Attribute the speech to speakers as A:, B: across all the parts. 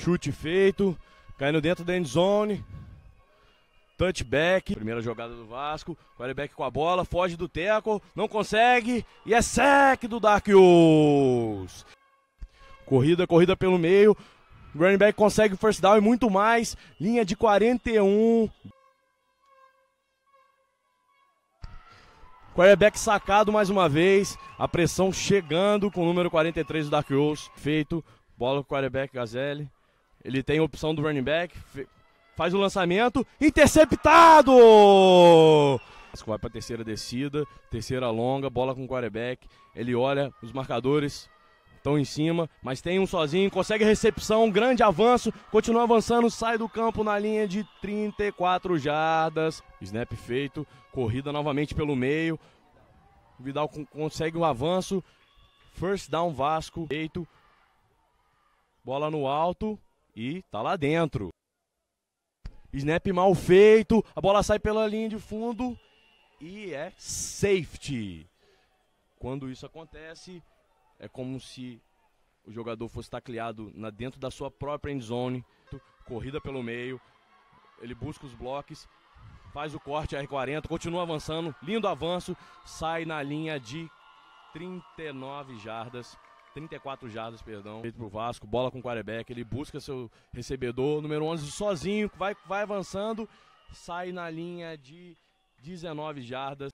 A: Chute feito, caindo dentro da end zone. Touchback, primeira jogada do Vasco, quarterback com a bola, foge do teco, não consegue, e é sec do Darkios. Corrida, corrida pelo meio, running back consegue first down e muito mais, linha de 41. Quarterback sacado mais uma vez, a pressão chegando com o número 43 do Darkios, feito, bola com o quarterback Gazelle. Ele tem a opção do running back, faz o lançamento, interceptado! Vai para terceira descida, terceira longa, bola com o quarterback. Ele olha, os marcadores estão em cima, mas tem um sozinho, consegue recepção, grande avanço, continua avançando, sai do campo na linha de 34 jardas. Snap feito, corrida novamente pelo meio. Vidal consegue o um avanço. First down Vasco, feito. Bola no alto. E tá lá dentro. Snap mal feito, a bola sai pela linha de fundo e é safety. Quando isso acontece, é como se o jogador fosse tacleado na dentro da sua própria endzone, corrida pelo meio, ele busca os blocos, faz o corte R40, continua avançando, lindo avanço, sai na linha de 39 jardas. 34 jardas, perdão, feito pro Vasco, bola com o quarterback, ele busca seu recebedor, número 11 sozinho, vai, vai avançando, sai na linha de 19 jardas.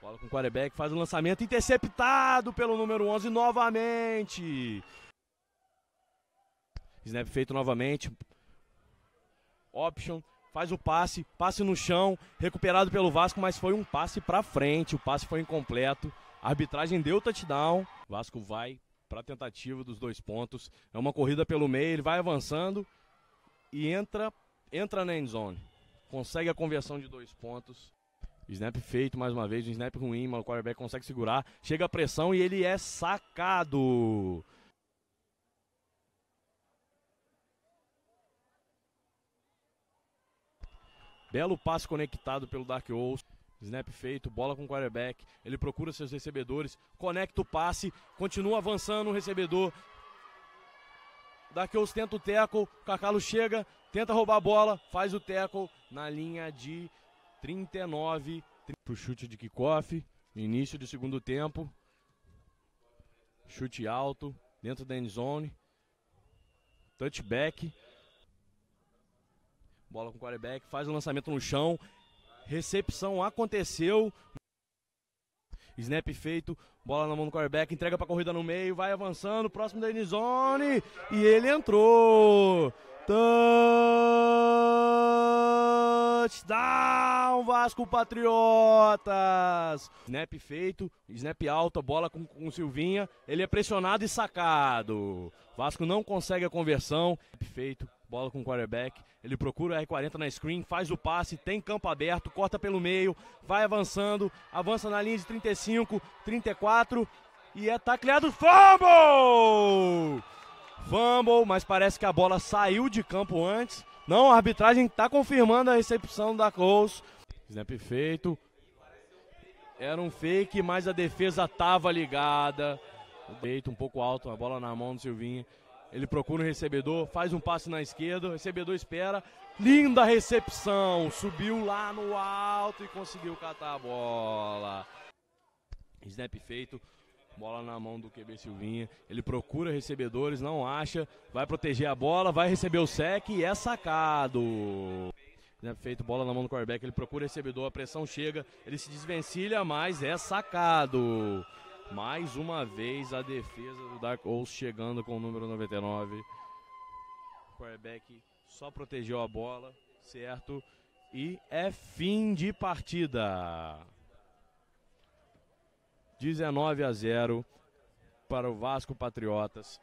A: Bola com o quarterback, faz o lançamento interceptado pelo número 11 novamente. Snap feito novamente. Option, faz o passe, passe no chão, recuperado pelo Vasco, mas foi um passe para frente, o passe foi incompleto. A arbitragem deu touchdown. Vasco vai para a tentativa dos dois pontos. É uma corrida pelo meio, ele vai avançando e entra, entra na end zone. Consegue a conversão de dois pontos. Snap feito mais uma vez, um snap ruim, mas o quarterback consegue segurar. Chega a pressão e ele é sacado. Belo passe conectado pelo Dark Ols. Snap feito, bola com o quarterback. Ele procura seus recebedores, conecta o passe, continua avançando o recebedor. Daqui eu tenta o tackle, Cacalo chega, tenta roubar a bola, faz o tackle na linha de 39 pro chute de kickoff, início do segundo tempo. Chute alto, dentro da end zone. Touchback. Bola com o quarterback, faz o lançamento no chão, recepção aconteceu. Snap feito, bola na mão do quarterback, entrega para corrida no meio, vai avançando, próximo da Endzone, e ele entrou! Touchdown, Vasco Patriotas! Snap feito, snap alta, bola com, com Silvinha, ele é pressionado e sacado. Vasco não consegue a conversão, feito, bola com o quarterback, ele procura o R40 na screen, faz o passe, tem campo aberto, corta pelo meio, vai avançando, avança na linha de 35, 34 e é tacleado. Fumble! Fumble, mas parece que a bola saiu de campo antes. Não, a arbitragem está confirmando a recepção da Close. Snap feito. Era um fake, mas a defesa estava ligada. Deito um pouco alto, a bola na mão do Silvinho. Ele procura o um recebedor, faz um passe na esquerda, o recebedor espera. Linda recepção! Subiu lá no alto e conseguiu catar a bola. Snap feito, bola na mão do QB Silvinha. Ele procura recebedores, não acha, vai proteger a bola, vai receber o sec e é sacado. Snap feito, bola na mão do quarterback, ele procura o recebedor, a pressão chega, ele se desvencilha, mas é sacado. Mais uma vez a defesa do Dark Horse chegando com o número 99. O quarterback só protegeu a bola, certo? E é fim de partida. 19 a 0 para o Vasco Patriotas.